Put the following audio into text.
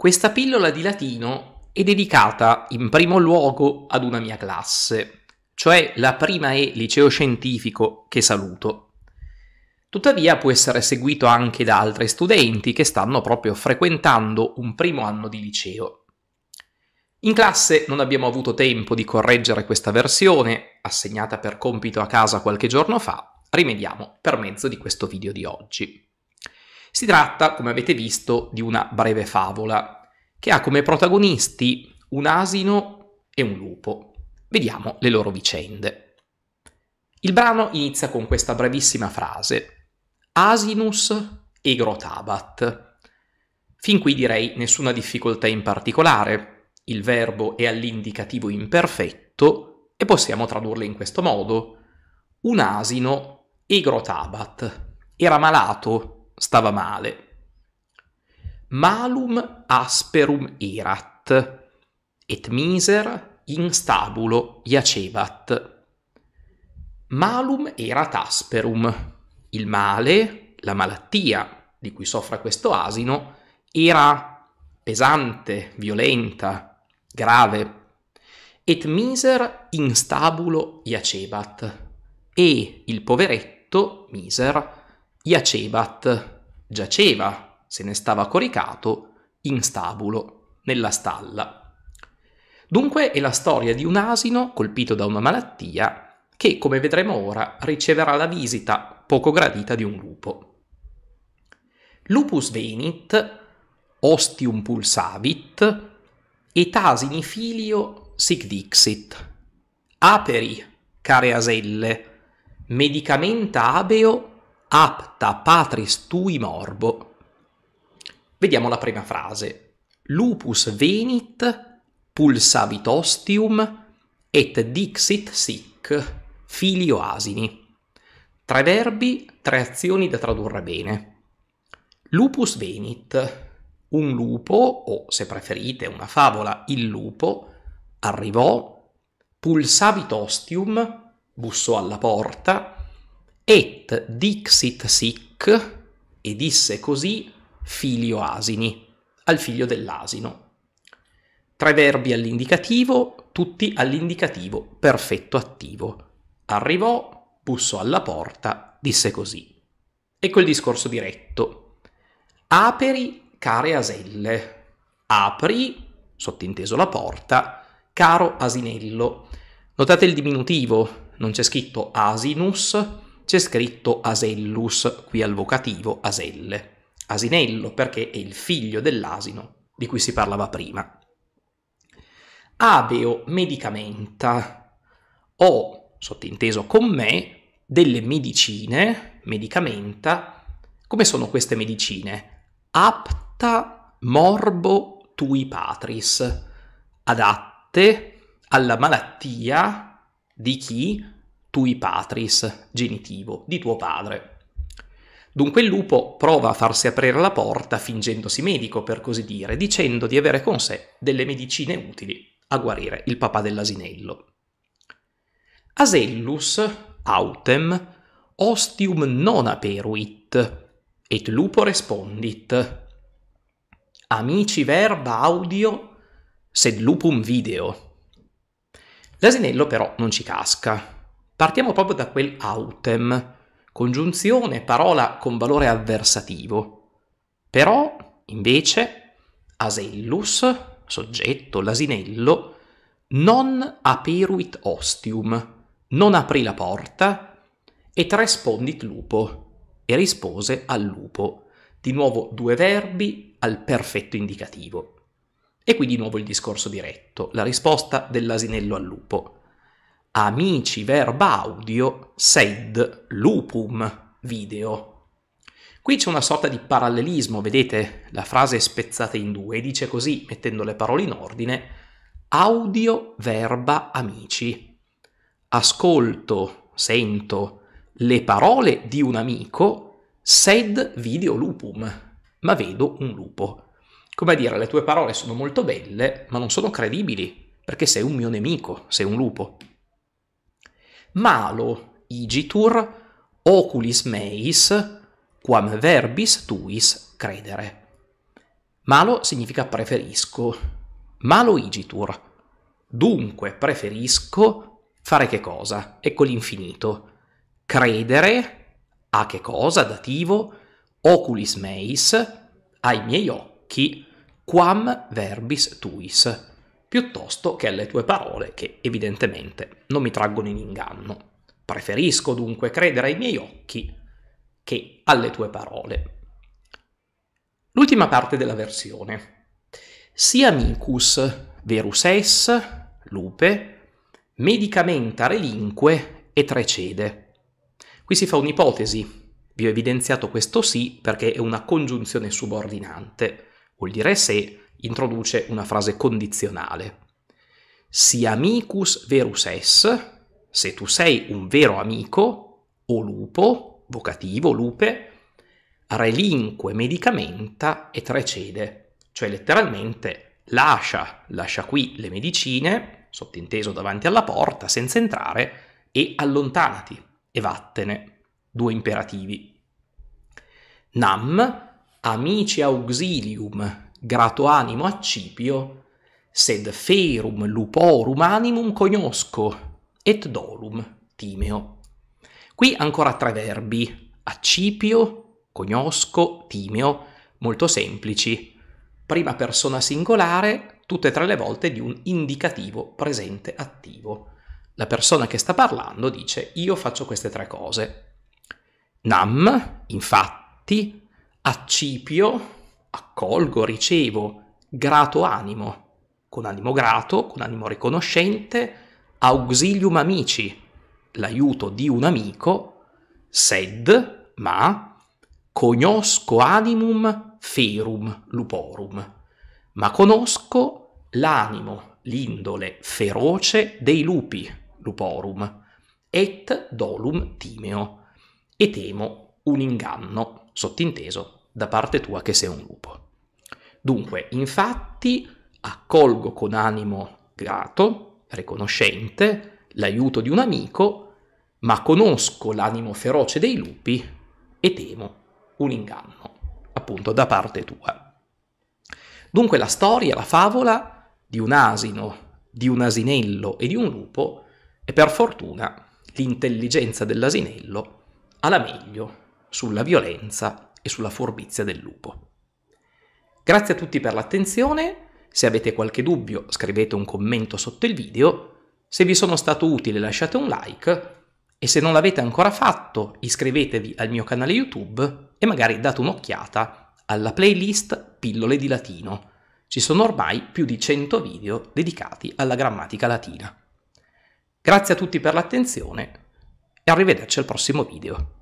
Questa pillola di latino è dedicata in primo luogo ad una mia classe, cioè la prima E liceo scientifico che saluto. Tuttavia può essere seguito anche da altri studenti che stanno proprio frequentando un primo anno di liceo. In classe non abbiamo avuto tempo di correggere questa versione, assegnata per compito a casa qualche giorno fa, rimediamo per mezzo di questo video di oggi. Si tratta, come avete visto, di una breve favola che ha come protagonisti un asino e un lupo. Vediamo le loro vicende. Il brano inizia con questa brevissima frase: Asinus egrotabat. Fin qui direi nessuna difficoltà in particolare. Il verbo è all'indicativo imperfetto e possiamo tradurlo in questo modo: Un asino egrotabat. Era malato, stava male. Malum asperum erat, et miser instabulo stabulo iacevat. Malum erat asperum, il male, la malattia di cui soffre questo asino, era pesante, violenta, grave. Et miser instabulo stabulo iacevat, e il poveretto, miser, Iacebat giaceva, se ne stava coricato, in stabulo, nella stalla. Dunque è la storia di un asino colpito da una malattia che, come vedremo ora, riceverà la visita poco gradita di un lupo. Lupus venit, ostium pulsavit, et asini filio sic dixit. Aperi, care aselle, medicamenta abeo apta patris tui morbo. Vediamo la prima frase. Lupus venit pulsavit ostium et dixit sic filio asini. Tre verbi, tre azioni da tradurre bene. Lupus venit, un lupo, o se preferite una favola, il lupo, arrivò, pulsavit ostium, bussò alla porta, et dixit sic, e disse così figlio asini, al figlio dell'asino. Tre verbi all'indicativo, tutti all'indicativo perfetto attivo. Arrivò, bussò alla porta, disse così. Ecco il discorso diretto. Aperi, care aselle. Apri, sottinteso la porta, caro asinello. Notate il diminutivo, non c'è scritto asinus, c'è scritto Asellus qui al vocativo aselle, asinello perché è il figlio dell'asino di cui si parlava prima. Abeo medicamenta, ho sottinteso con me delle medicine, medicamenta, come sono queste medicine? Apta morbo tui patris, adatte alla malattia di chi tui patris, genitivo, di tuo padre. Dunque il lupo prova a farsi aprire la porta fingendosi medico, per così dire, dicendo di avere con sé delle medicine utili a guarire il papà dell'asinello. Asellus autem ostium non aperuit, et lupo respondit. Amici verba audio, sed lupum video. L'asinello però non ci casca, Partiamo proprio da quel autem, congiunzione, parola con valore avversativo. Però, invece, asellus, soggetto, l'asinello, non aperuit ostium, non aprì la porta, e trespondit lupo, e rispose al lupo. Di nuovo due verbi al perfetto indicativo. E qui di nuovo il discorso diretto, la risposta dell'asinello al lupo amici verba audio sed lupum video. Qui c'è una sorta di parallelismo, vedete? La frase è spezzata in due e dice così, mettendo le parole in ordine, audio verba amici. Ascolto, sento le parole di un amico, sed video lupum, ma vedo un lupo. Come a dire, le tue parole sono molto belle, ma non sono credibili, perché sei un mio nemico, sei un lupo malo igitur oculis meis quam verbis tuis credere. Malo significa preferisco. Malo igitur. Dunque preferisco fare che cosa? Ecco l'infinito. Credere a che cosa? Dativo. Oculis meis, ai miei occhi, quam verbis tuis piuttosto che alle tue parole che evidentemente non mi traggono in inganno. Preferisco dunque credere ai miei occhi che alle tue parole. L'ultima parte della versione. Si amicus verus es, lupe, medicamenta relinque e trecede. Qui si fa un'ipotesi. Vi ho evidenziato questo sì perché è una congiunzione subordinante. Vuol dire se, introduce una frase condizionale. Si amicus verus es, se tu sei un vero amico, o lupo, vocativo, lupe, relinque medicamenta e trecede, cioè letteralmente lascia, lascia qui le medicine, sottinteso davanti alla porta, senza entrare, e allontanati e vattene. Due imperativi. Nam, amici auxilium grato animo accipio, sed ferum luporum animum cognosco, et dolum timeo. Qui ancora tre verbi, accipio, cognosco, timeo, molto semplici. Prima persona singolare, tutte e tre le volte di un indicativo presente attivo. La persona che sta parlando dice io faccio queste tre cose. Nam, infatti, accipio, accolgo, ricevo, grato animo, con animo grato, con animo riconoscente, auxilium amici, l'aiuto di un amico, sed, ma, conosco animum ferum luporum, ma conosco l'animo, l'indole feroce dei lupi, luporum, et dolum timeo, e temo un inganno, sottinteso da parte tua che sei un lupo. Dunque, infatti, accolgo con animo grato, riconoscente, l'aiuto di un amico, ma conosco l'animo feroce dei lupi e temo un inganno, appunto, da parte tua. Dunque la storia, la favola di un asino, di un asinello e di un lupo e per fortuna l'intelligenza dell'asinello alla meglio sulla violenza e sulla forbizia del lupo. Grazie a tutti per l'attenzione, se avete qualche dubbio scrivete un commento sotto il video, se vi sono stato utile lasciate un like e se non l'avete ancora fatto iscrivetevi al mio canale YouTube e magari date un'occhiata alla playlist Pillole di Latino. Ci sono ormai più di 100 video dedicati alla grammatica latina. Grazie a tutti per l'attenzione e arrivederci al prossimo video.